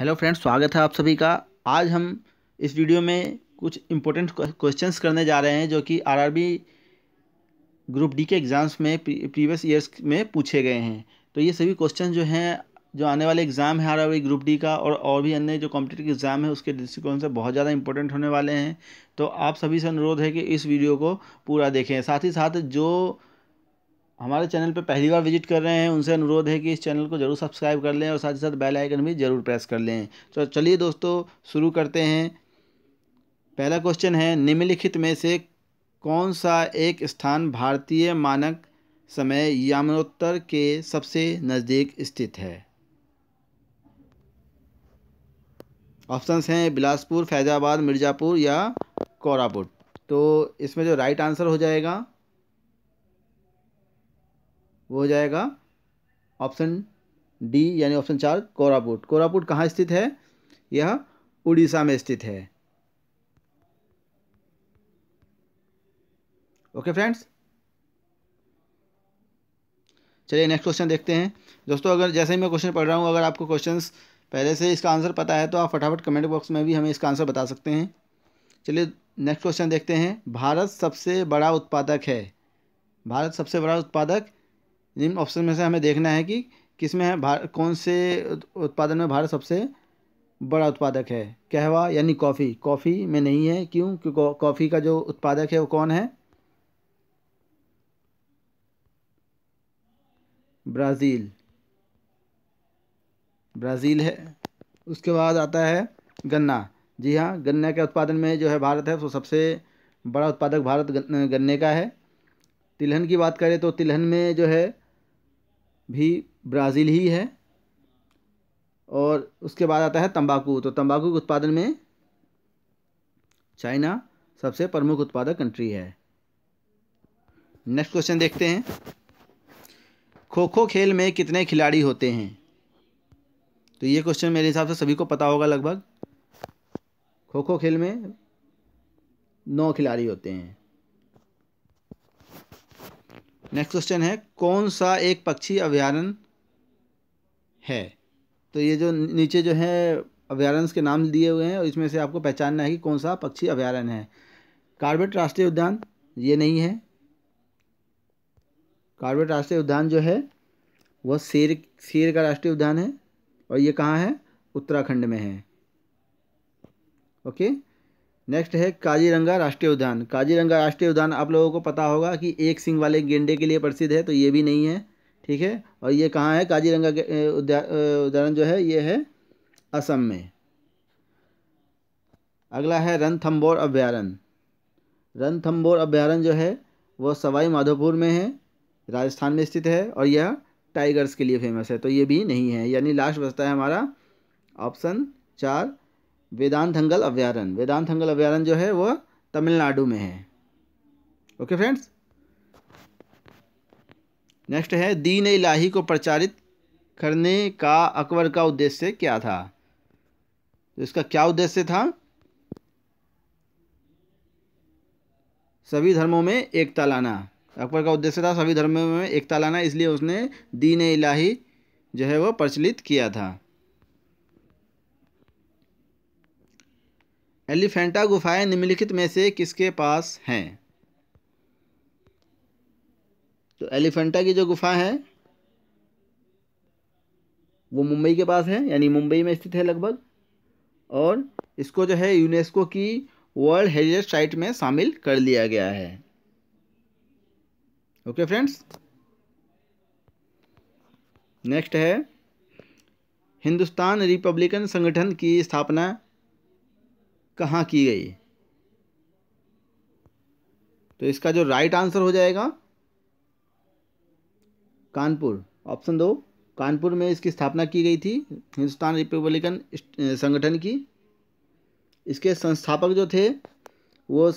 hello friends स्वागत है आप सभी का आज हम इस वीडियो में कुछ इम्पोर्टेंट क्वेश्चंस करने जा रहे हैं जो कि आरआरबी ग्रुप डी के एग्ज़ाम्स में प्रीवियस ईयर्स में पूछे गए हैं तो ये सभी क्वेश्चन जो हैं जो आने वाले एग्ज़ाम है आरआरबी ग्रुप डी का और और भी अन्य जो कॉम्पिटेटिव एग्ज़ाम है उसके दृष्टिकोण से बहुत ज़्यादा इंपॉर्टेंट होने वाले हैं तो आप सभी से अनुरोध है कि इस वीडियो को पूरा देखें साथ ही साथ जो हमारे चैनल पर पहली बार विजिट कर रहे हैं उनसे अनुरोध है कि इस चैनल को जरूर सब्सक्राइब कर लें और साथ ही साथ बेल आइकन भी जरूर प्रेस कर लें तो चलिए दोस्तों शुरू करते हैं पहला क्वेश्चन है निम्नलिखित में से कौन सा एक स्थान भारतीय मानक समय यामोत्तर के सबसे नज़दीक स्थित है ऑप्शंस हैं बिलासपुर फैज़ाबाद मिर्ज़ापुर या कोरापुट तो इसमें जो राइट आंसर हो जाएगा वो हो जाएगा ऑप्शन डी यानी ऑप्शन चार कोरापुट कोरापुट कहाँ स्थित है यह उड़ीसा में स्थित है ओके फ्रेंड्स चलिए नेक्स्ट क्वेश्चन देखते हैं दोस्तों अगर जैसे ही मैं क्वेश्चन पढ़ रहा हूँ अगर आपको क्वेश्चंस पहले से इसका आंसर पता है तो आप फटाफट कमेंट बॉक्स में भी हमें इसका आंसर बता सकते हैं चलिए नेक्स्ट क्वेश्चन देखते हैं भारत सबसे बड़ा उत्पादक है भारत सबसे बड़ा उत्पादक जिन ऑप्शन में से हमें देखना है कि किस में है कौन से उत्पादन में भारत सबसे बड़ा उत्पादक है कहवा यानी कॉफ़ी कॉफ़ी में नहीं है क्यों क्योंकि कॉफ़ी का जो उत्पादक है वो कौन है ब्राज़ील ब्राज़ील है उसके बाद आता है गन्ना जी हाँ गन्ने के उत्पादन में जो है भारत है वो सबसे बड़ा उत्पादक भारत गन्ने का है तिलहन की बात करें तो तिलहन में जो है भी ब्राज़ील ही है और उसके बाद आता है तंबाकू तो तंबाकू के उत्पादन में चाइना सबसे प्रमुख उत्पादक कंट्री है नेक्स्ट क्वेश्चन देखते हैं खो खो खेल में कितने खिलाड़ी होते हैं तो ये क्वेश्चन मेरे हिसाब से सभी को पता होगा लगभग खो खो खेल में नौ खिलाड़ी होते हैं नेक्स्ट क्वेश्चन है कौन सा एक पक्षी अभ्यारण है तो ये जो नीचे जो है अभ्यारण्य के नाम दिए हुए हैं और इसमें से आपको पहचानना है कि कौन सा पक्षी अभ्यारण्य है कार्बेट राष्ट्रीय उद्यान ये नहीं है कार्बेट राष्ट्रीय उद्यान जो है वह शेर शेर का राष्ट्रीय उद्यान है और ये कहाँ है उत्तराखंड में है ओके नेक्स्ट है काजीरंगा राष्ट्रीय उद्यान काजीरंगा राष्ट्रीय उद्यान आप लोगों को पता होगा कि एक सिंह वाले गेंडे के लिए प्रसिद्ध है तो ये भी नहीं है ठीक है और ये कहाँ है काजीरंगा उद्यान जो है ये है असम में अगला है रणथम्बोर अभ्यारण्य रणथम्बोर अभ्यारण्य जो है वो सवाई माधोपुर में है राजस्थान में स्थित है और यह टाइगर्स के लिए फेमस है तो ये भी नहीं है यानी लास्ट बचता है हमारा ऑप्शन चार वेदांतंगल वेदांत वेदांतंगल अभ्यारण जो है वह तमिलनाडु में है ओके फ्रेंड्स नेक्स्ट है दीन इलाही को प्रचारित करने का अकबर का उद्देश्य क्या था तो इसका क्या उद्देश्य था सभी धर्मों में एकता लाना अकबर का उद्देश्य था सभी धर्मों में एकता लाना इसलिए उसने दीन इलाही जो है वो प्रचलित किया था एलिफेंटा गुफाएं निम्नलिखित में से किसके पास हैं तो एलिफेंटा की जो गुफा है वो मुंबई के पास है यानी मुंबई में स्थित है लगभग और इसको जो है यूनेस्को की वर्ल्ड हेरिटेज साइट में शामिल कर लिया गया है ओके फ्रेंड्स नेक्स्ट है हिंदुस्तान रिपब्लिकन संगठन की स्थापना कहाँ की गई तो इसका जो राइट आंसर हो जाएगा कानपुर ऑप्शन दो कानपुर में इसकी स्थापना की गई थी हिंदुस्तान रिपब्लिकन संगठन की इसके संस्थापक जो थे वो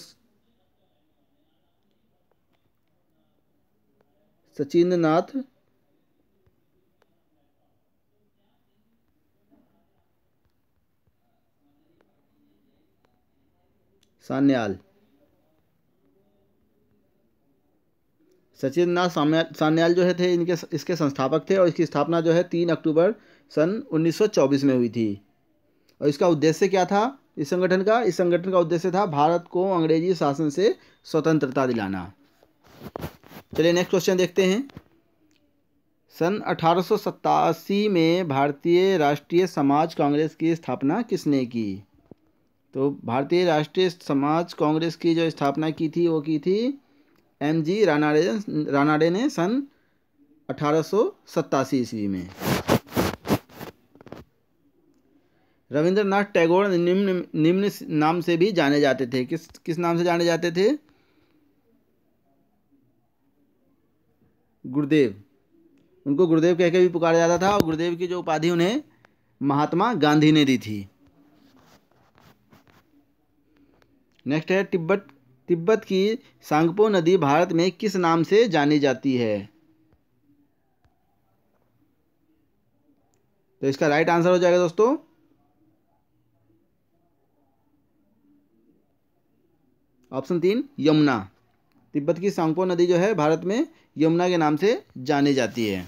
सचिंद्र नाथ सान्याल सचिंद्रनाथ सान्याल जो है थे इनके इसके संस्थापक थे और इसकी स्थापना जो है तीन अक्टूबर सन 1924 में हुई थी और इसका उद्देश्य क्या था इस संगठन का इस संगठन का उद्देश्य था भारत को अंग्रेजी शासन से स्वतंत्रता दिलाना चलिए नेक्स्ट क्वेश्चन देखते हैं सन अठारह में भारतीय राष्ट्रीय समाज कांग्रेस की स्थापना किसने की तो भारतीय राष्ट्रीय समाज कांग्रेस की जो स्थापना की थी वो की थी एम जी रानाडे रानाडे ने सन अठारह ईस्वी में रविंद्रनाथ टैगोर निम्न निम्न नाम से भी जाने जाते थे किस किस नाम से जाने जाते थे गुरुदेव उनको गुरुदेव कहकर भी पुकारा जाता था और गुरुदेव की जो उपाधि उन्हें महात्मा गांधी ने दी थी नेक्स्ट है तिब्बत तिब्बत की सांगपो नदी भारत में किस नाम से जानी जाती है तो इसका राइट आंसर हो जाएगा दोस्तों ऑप्शन तीन यमुना तिब्बत की सांगपो नदी जो है भारत में यमुना के नाम से जानी जाती है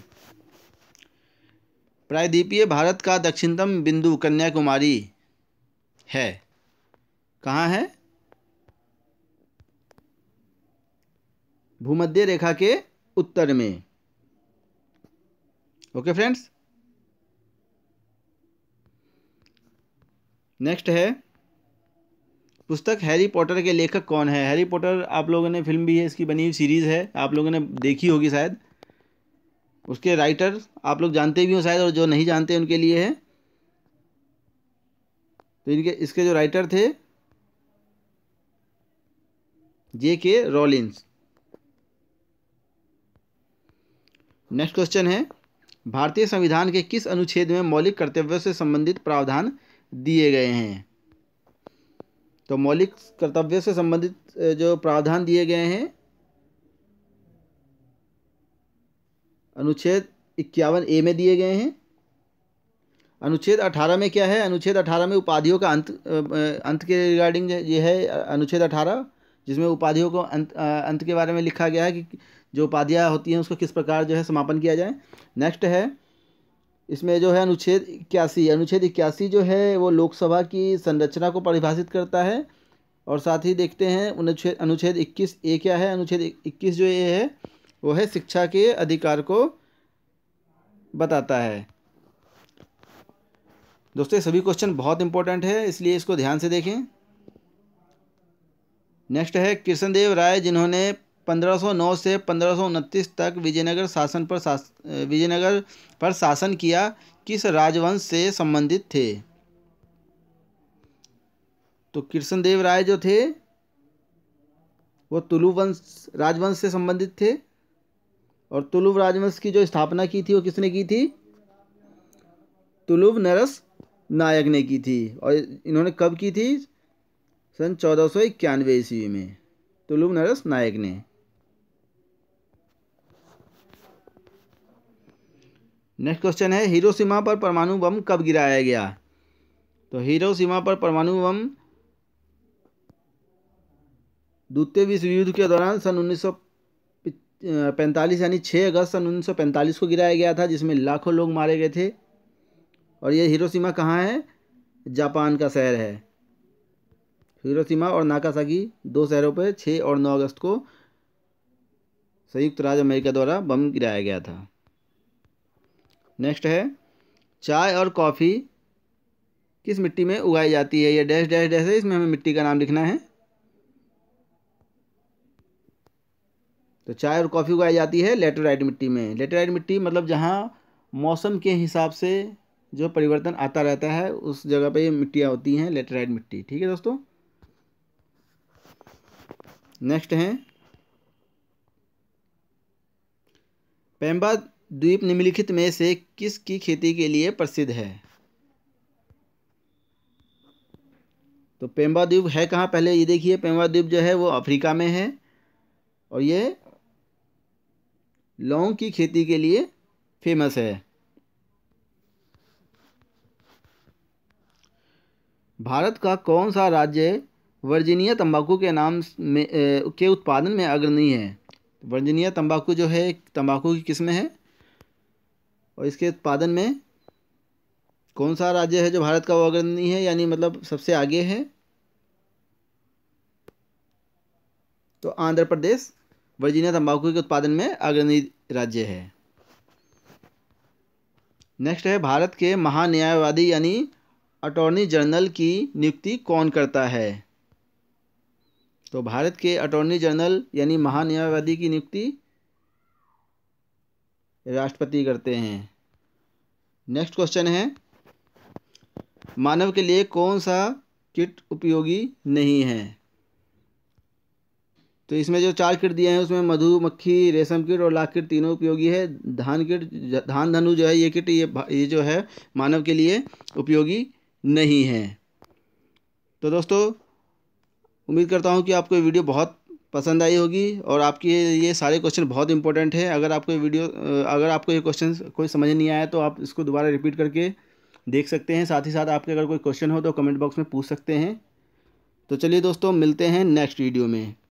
प्रायद्वीपीय भारत का दक्षिणतम बिंदु कन्याकुमारी है कहाँ है भूमध्य रेखा के उत्तर में ओके फ्रेंड्स नेक्स्ट है पुस्तक हैरी पॉटर के लेखक कौन है हैरी पॉटर आप लोगों ने फिल्म भी है इसकी बनी हुई सीरीज़ है आप लोगों ने देखी होगी शायद उसके राइटर आप लोग जानते भी हो शायद और जो नहीं जानते उनके लिए है तो इनके इसके जो राइटर थे जे के रॉलिन्स नेक्स्ट क्वेश्चन है भारतीय संविधान के किस अनुच्छेद में मौलिक कर्तव्यों से संबंधित प्रावधान दिए गए हैं तो मौलिक कर्तव्यों से संबंधित जो प्रावधान दिए गए हैं अनुच्छेद इक्यावन ए में दिए गए हैं अनुच्छेद अठारह में क्या है अनुच्छेद अठारह में उपाधियों का अंत अंत के रिगार्डिंग ये है अनुच्छेद अठारह जिसमें उपाधियों को अंत अंत के बारे में लिखा गया है कि जो उपाधियाँ होती हैं उसको किस प्रकार जो है समापन किया जाए नेक्स्ट है इसमें जो है अनुच्छेद इक्यासी अनुच्छेद इक्यासी जो है वो लोकसभा की संरचना को परिभाषित करता है और साथ ही देखते हैं अनुच्छेद अनुच्छेद इक्कीस ए क्या है अनुच्छेद इक्कीस जो ये है वो है शिक्षा के अधिकार को बताता है दोस्तों सभी क्वेश्चन बहुत इंपॉर्टेंट है इसलिए इसको ध्यान से देखें नेक्स्ट है कृष्णदेव राय जिन्होंने 1509 से पंद्रह तक विजयनगर शासन पर शास विजयनगर पर शासन किया किस राजवंश से संबंधित थे तो कृष्णदेव राय जो थे वो तुलु वंश राजवंश से संबंधित थे और तुलुव राजवंश की जो स्थापना की थी वो किसने की थी तुलुव नरस नायक ने की थी और इन्होंने कब की थी सन चौदह सौ इक्यानवे ईस्वी में तुलुव नरस नायक ने नेक्स्ट क्वेश्चन है सीमा पर परमाणु बम कब गिराया गया तो हीरो सीमा पर परमाणु बम द्वितीय विश्व युद्ध के दौरान सन उन्नीस पैंतालीस यानी छः अगस्त सन पैंतालीस को गिराया गया था जिसमें लाखों लोग मारे गए थे और यह हिरोशिमा कहाँ है जापान का शहर है हिरोशिमा और नाकासाकी दो शहरों पर 6 और 9 अगस्त को संयुक्त राज्य अमेरिका द्वारा बम गिराया गया था नेक्स्ट है चाय और कॉफ़ी किस मिट्टी में उगाई जाती है ये डैश डैश डैश है इसमें हमें मिट्टी का नाम लिखना है तो चाय और कॉफ़ी उगाई जाती है लेटराइट मिट्टी में लेटराइट मिट्टी मतलब जहाँ मौसम के हिसाब से जो परिवर्तन आता रहता है उस जगह पे ये मिट्टियाँ होती हैं लेटराइट मिट्टी ठीक है दोस्तों नेक्स्ट है पेम्बा द्वीप निम्नलिखित में से किस की खेती के लिए प्रसिद्ध है तो पेम्बा द्वीप है कहाँ पहले ये देखिए पेम्बा द्वीप जो है वो अफ्रीका में है और ये लौंग की खेती के लिए फेमस है भारत का कौन सा राज्य वर्जीनिया तंबाकू के नाम में ए, के उत्पादन में अग्रणी है वर्जीनिया तंबाकू जो है तंबाकू की किस्म है और इसके उत्पादन में कौन सा राज्य है जो भारत का वो अग्रणी है यानी मतलब सबसे आगे है तो आंध्र प्रदेश वर्जीनिया तंबाकू के उत्पादन में अग्रणी राज्य है नेक्स्ट है भारत के महान्यायवादी यानी अटॉर्नी जनरल की नियुक्ति कौन करता है तो भारत के अटॉर्नी जनरल यानी महान्यायवादी की नियुक्ति राष्ट्रपति करते हैं नेक्स्ट क्वेश्चन है मानव के लिए कौन सा किट उपयोगी नहीं है तो इसमें जो चार किट दिए हैं उसमें मधुमक्खी रेशम किट और लाख किट तीनों उपयोगी है धान किट धान धनु जो है ये किट ये ये जो है मानव के लिए उपयोगी नहीं है तो दोस्तों उम्मीद करता हूँ कि आपको ये वीडियो बहुत पसंद आई होगी और आपकी ये सारे क्वेश्चन बहुत इंपॉर्टेंट है अगर आपको वीडियो अगर आपको ये क्वेश्चन कोई समझ नहीं आया तो आप इसको दोबारा रिपीट करके देख सकते हैं साथ ही साथ आपके अगर कोई क्वेश्चन हो तो कमेंट बॉक्स में पूछ सकते हैं तो चलिए दोस्तों मिलते हैं नेक्स्ट वीडियो में